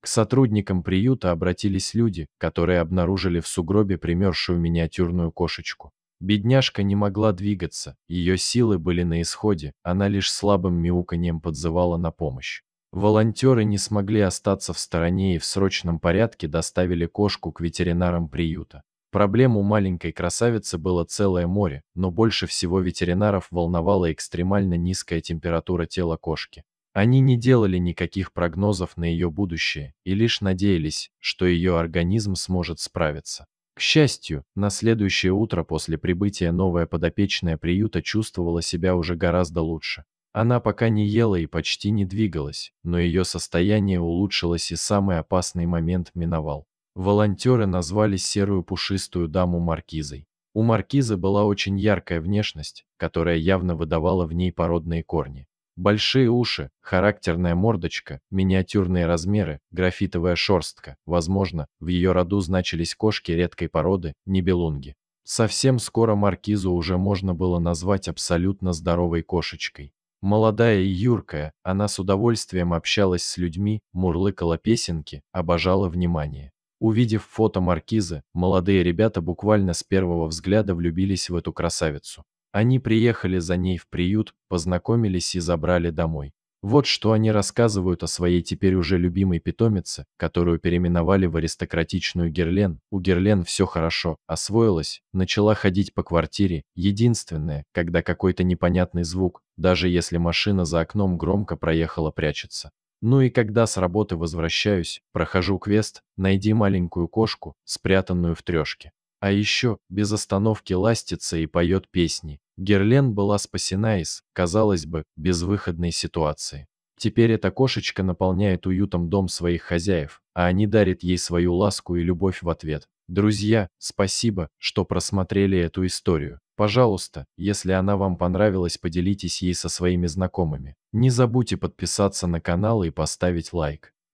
К сотрудникам приюта обратились люди, которые обнаружили в сугробе примершую миниатюрную кошечку. Бедняжка не могла двигаться, ее силы были на исходе, она лишь слабым мяуканьем подзывала на помощь. Волонтеры не смогли остаться в стороне и в срочном порядке доставили кошку к ветеринарам приюта. Проблем у маленькой красавицы было целое море, но больше всего ветеринаров волновала экстремально низкая температура тела кошки. Они не делали никаких прогнозов на ее будущее и лишь надеялись, что ее организм сможет справиться. К счастью, на следующее утро после прибытия новая подопечная приюта чувствовала себя уже гораздо лучше. Она пока не ела и почти не двигалась, но ее состояние улучшилось и самый опасный момент миновал. Волонтеры назвали серую пушистую даму маркизой. У маркизы была очень яркая внешность, которая явно выдавала в ней породные корни. Большие уши, характерная мордочка, миниатюрные размеры, графитовая шерстка. Возможно, в ее роду значились кошки редкой породы, небелунги. Совсем скоро маркизу уже можно было назвать абсолютно здоровой кошечкой. Молодая и юркая, она с удовольствием общалась с людьми, мурлыкала песенки, обожала внимание. Увидев фото маркизы, молодые ребята буквально с первого взгляда влюбились в эту красавицу. Они приехали за ней в приют, познакомились и забрали домой. Вот что они рассказывают о своей теперь уже любимой питомице, которую переименовали в аристократичную Герлен. У Герлен все хорошо, освоилась, начала ходить по квартире. Единственное, когда какой-то непонятный звук, даже если машина за окном громко проехала, прячется. Ну и когда с работы возвращаюсь, прохожу квест «Найди маленькую кошку, спрятанную в трешке». А еще без остановки ластится и поет песни. Герлен была спасена из, казалось бы, безвыходной ситуации. Теперь эта кошечка наполняет уютом дом своих хозяев, а они дарят ей свою ласку и любовь в ответ. Друзья, спасибо, что просмотрели эту историю. Пожалуйста, если она вам понравилась, поделитесь ей со своими знакомыми. Не забудьте подписаться на канал и поставить лайк.